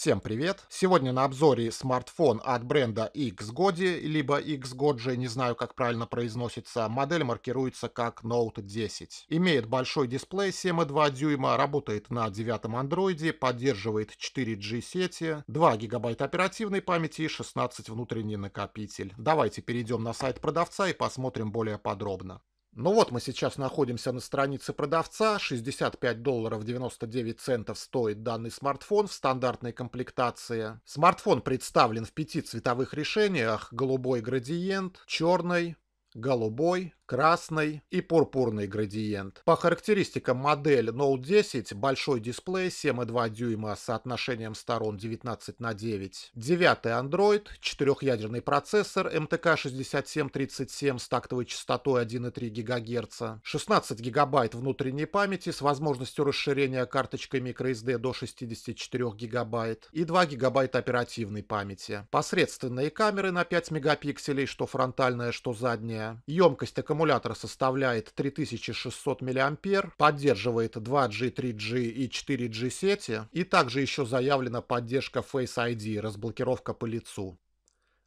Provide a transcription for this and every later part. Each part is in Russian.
Всем привет! Сегодня на обзоре смартфон от бренда Xgodi, либо Xgodji, не знаю, как правильно произносится. Модель маркируется как Note 10. Имеет большой дисплей 7,2 дюйма, работает на девятом андроиде, поддерживает 4G сети, 2 гигабайта оперативной памяти и 16 внутренний накопитель. Давайте перейдем на сайт продавца и посмотрим более подробно. Ну вот мы сейчас находимся на странице продавца, 65 долларов 99 центов стоит данный смартфон в стандартной комплектации. Смартфон представлен в пяти цветовых решениях, голубой градиент, черный, голубой, красный и пурпурный градиент. По характеристикам модель Note 10 большой дисплей 7,2 дюйма с соотношением сторон 19 на 9, 9 Android, 4-ядерный процессор MTK6737 с тактовой частотой 1,3 ГГц, 16 ГБ внутренней памяти с возможностью расширения карточкой microSD до 64 ГБ и 2 ГБ оперативной памяти, посредственные камеры на 5 мегапикселей, что фронтальная, что задняя, емкость аккумулятора Аккумулятор составляет 3600 мА, поддерживает 2G, 3G и 4G сети, и также еще заявлена поддержка Face ID, разблокировка по лицу.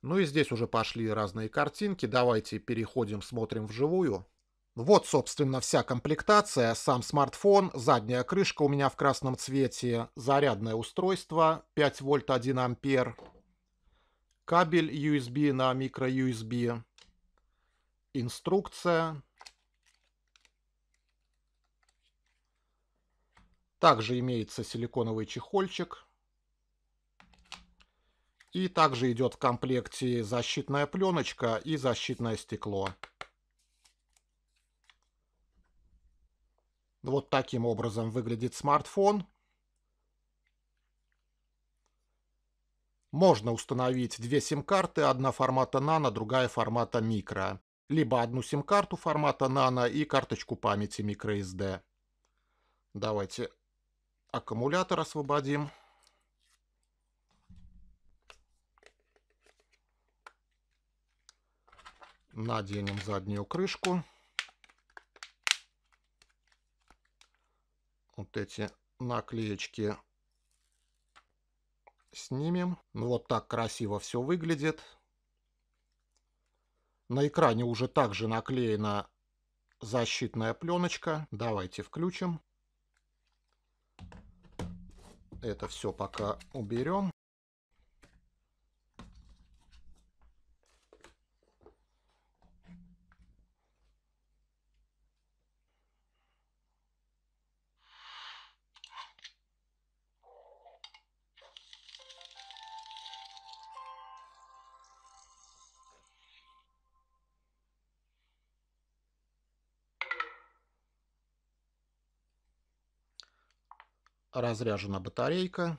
Ну и здесь уже пошли разные картинки, давайте переходим, смотрим вживую. Вот, собственно, вся комплектация, сам смартфон, задняя крышка у меня в красном цвете, зарядное устройство 5 вольт 1 ампер, кабель USB на микро USB, инструкция. Также имеется силиконовый чехольчик. И также идет в комплекте защитная пленочка и защитное стекло. Вот таким образом выглядит смартфон. Можно установить две сим-карты, одна формата нано, другая формата микро либо одну сим-карту формата Nano и карточку памяти microSD. Давайте аккумулятор освободим. Наденем заднюю крышку. Вот эти наклеечки снимем. Ну вот так красиво все выглядит. На экране уже также наклеена защитная пленочка. Давайте включим. Это все пока уберем. разряжена батарейка.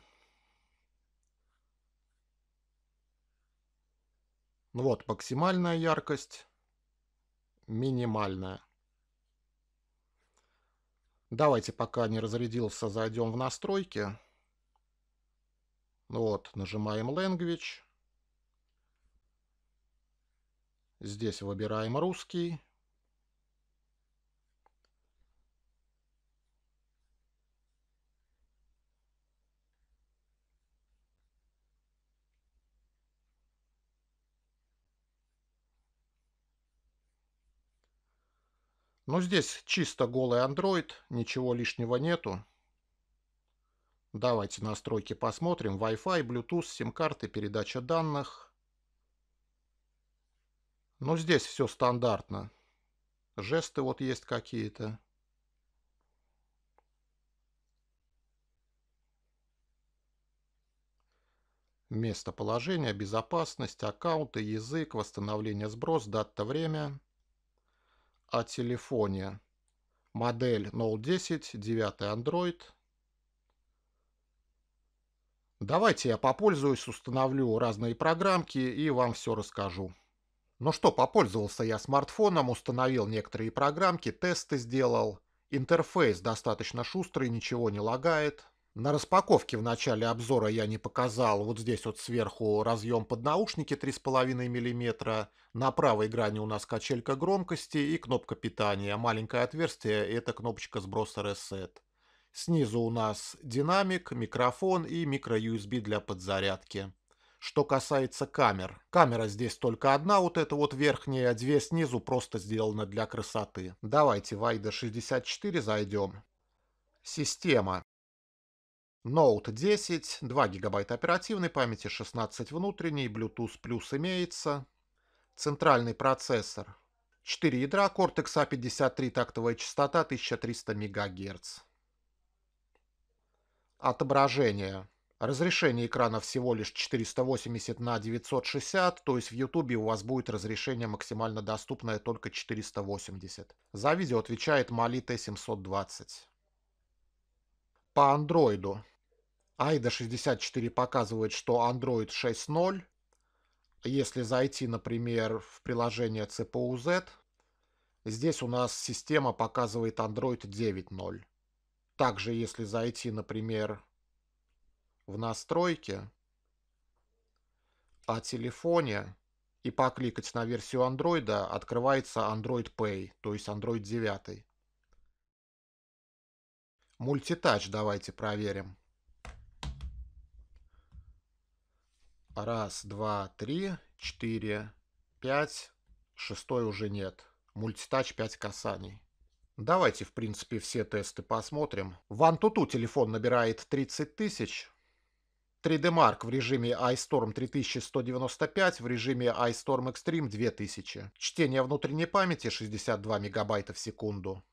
Ну вот максимальная яркость, минимальная. Давайте, пока не разрядился, зайдем в настройки. Ну вот, нажимаем Language. Здесь выбираем русский. Но здесь чисто голый Android, ничего лишнего нету. Давайте настройки посмотрим. Wi-Fi, Bluetooth, сим-карты, передача данных. Ну, здесь все стандартно. Жесты вот есть какие-то. Местоположение, безопасность, аккаунты, язык, восстановление сброс, дата, время – о телефоне. Модель Note 10, 9 Android. Давайте я попользуюсь, установлю разные программки и вам все расскажу. Ну что, попользовался я смартфоном, установил некоторые программки, тесты сделал. Интерфейс достаточно шустрый, ничего не лагает. На распаковке в начале обзора я не показал вот здесь вот сверху разъем под наушники 3,5 мм. На правой грани у нас качелька громкости и кнопка питания. Маленькое отверстие это кнопочка сброса Reset. Снизу у нас динамик, микрофон и микро-USB для подзарядки. Что касается камер. Камера здесь только одна, вот эта вот верхняя, две снизу просто сделаны для красоты. Давайте в AIDA 64 зайдем. Система. Note 10, 2 гигабайта оперативной памяти, 16 внутренней, Bluetooth Plus имеется. Центральный процессор. 4 ядра, Cortex A53, а тактовая частота 1300 МГц. Отображение. Разрешение экрана всего лишь 480 на 960, то есть в YouTube у вас будет разрешение максимально доступное только 480. За видео отвечает Mali T720. По андроиду. AIDA64 показывает, что Android 6.0. Если зайти, например, в приложение cpu здесь у нас система показывает Android 9.0. Также, если зайти, например, в настройки о телефоне и покликать на версию Android, открывается Android Pay, то есть Android 9. Мультитач давайте проверим. Раз, два, три, четыре, пять. Шестой уже нет. Мультитач 5 касаний. Давайте, в принципе, все тесты посмотрим. В Antutu телефон набирает 30 тысяч. 3D Mark в режиме iStorm 3195, в режиме iStorm Extreme 2000. Чтение внутренней памяти 62 мегабайта в секунду.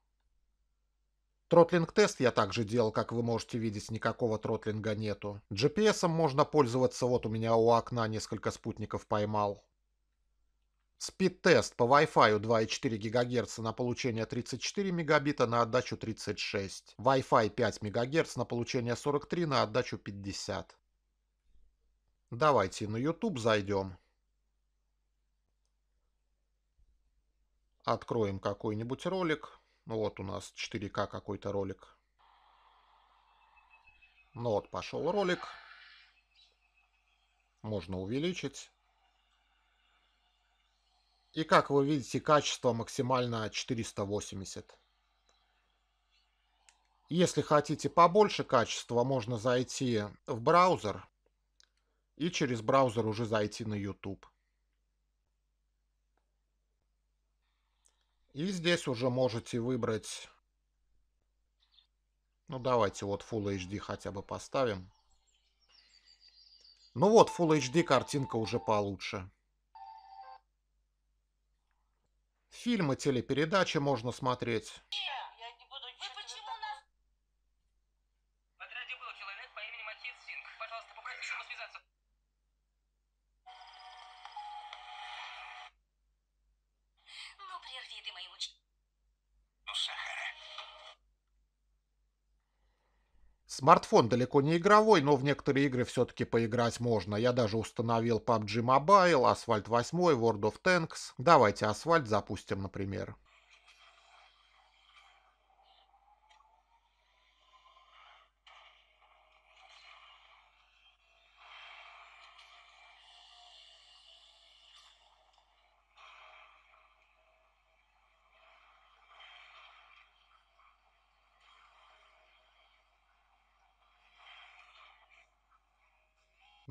Тротлинг-тест я также делал, как вы можете видеть, никакого тротлинга нету. GPS можно пользоваться, вот у меня у окна несколько спутников поймал. Спид-тест по Wi-Fi 2,4 ГГц на получение 34 мегабита на отдачу 36. Wi-Fi 5 МГц на получение 43 на отдачу 50. Давайте на YouTube зайдем. Откроем какой-нибудь ролик. Ну вот у нас 4К какой-то ролик. Ну вот пошел ролик. Можно увеличить. И как вы видите, качество максимально 480. Если хотите побольше качества, можно зайти в браузер и через браузер уже зайти на YouTube. И здесь уже можете выбрать... Ну, давайте вот Full HD хотя бы поставим. Ну вот, Full HD картинка уже получше. Фильмы, телепередачи можно смотреть. Смартфон далеко не игровой, но в некоторые игры все-таки поиграть можно. Я даже установил PUBG Mobile, Asphalt 8, World of Tanks. Давайте Asphalt запустим, например.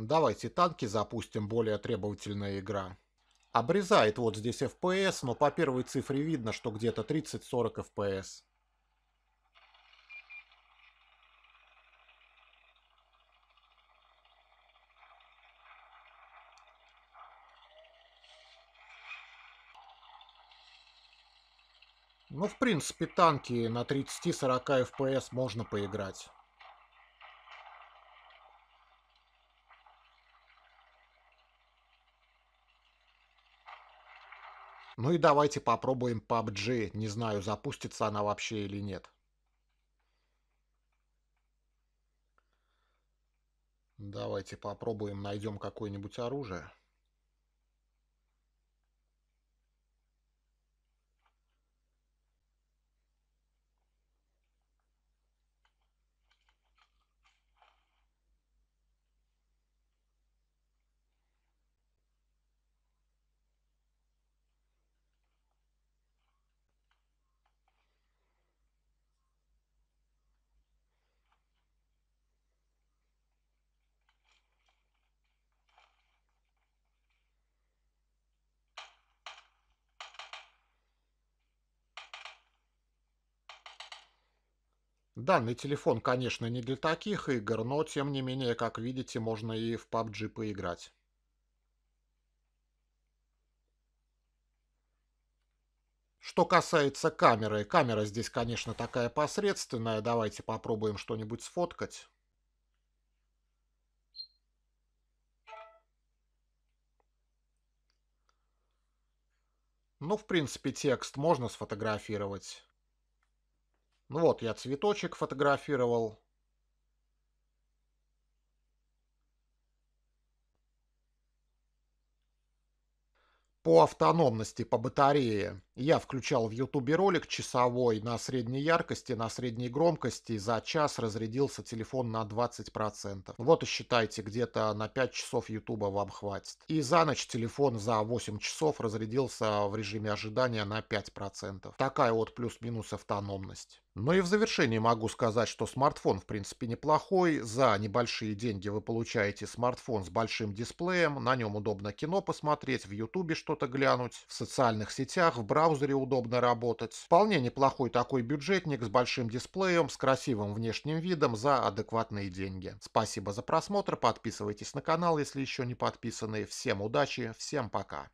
Давайте танки запустим, более требовательная игра. Обрезает вот здесь FPS, но по первой цифре видно, что где-то 30-40 FPS. Ну, в принципе, танки на 30-40 FPS можно поиграть. Ну и давайте попробуем PUBG. Не знаю, запустится она вообще или нет. Давайте попробуем, найдем какое-нибудь оружие. Данный телефон, конечно, не для таких игр, но тем не менее, как видите, можно и в PUBG поиграть. Что касается камеры, камера здесь, конечно, такая посредственная. Давайте попробуем что-нибудь сфоткать. Ну, в принципе, текст можно сфотографировать. Ну вот, я цветочек фотографировал. По автономности, по батарее. Я включал в ютубе ролик часовой на средней яркости, на средней громкости. За час разрядился телефон на 20%. Вот и считайте, где-то на 5 часов ютуба вам хватит. И за ночь телефон за 8 часов разрядился в режиме ожидания на 5%. Такая вот плюс-минус автономность. Но и в завершении могу сказать, что смартфон в принципе неплохой. За небольшие деньги вы получаете смартфон с большим дисплеем, на нем удобно кино посмотреть, в ютубе что-то глянуть, в социальных сетях, в браузере удобно работать. Вполне неплохой такой бюджетник с большим дисплеем, с красивым внешним видом за адекватные деньги. Спасибо за просмотр, подписывайтесь на канал, если еще не подписаны. Всем удачи, всем пока.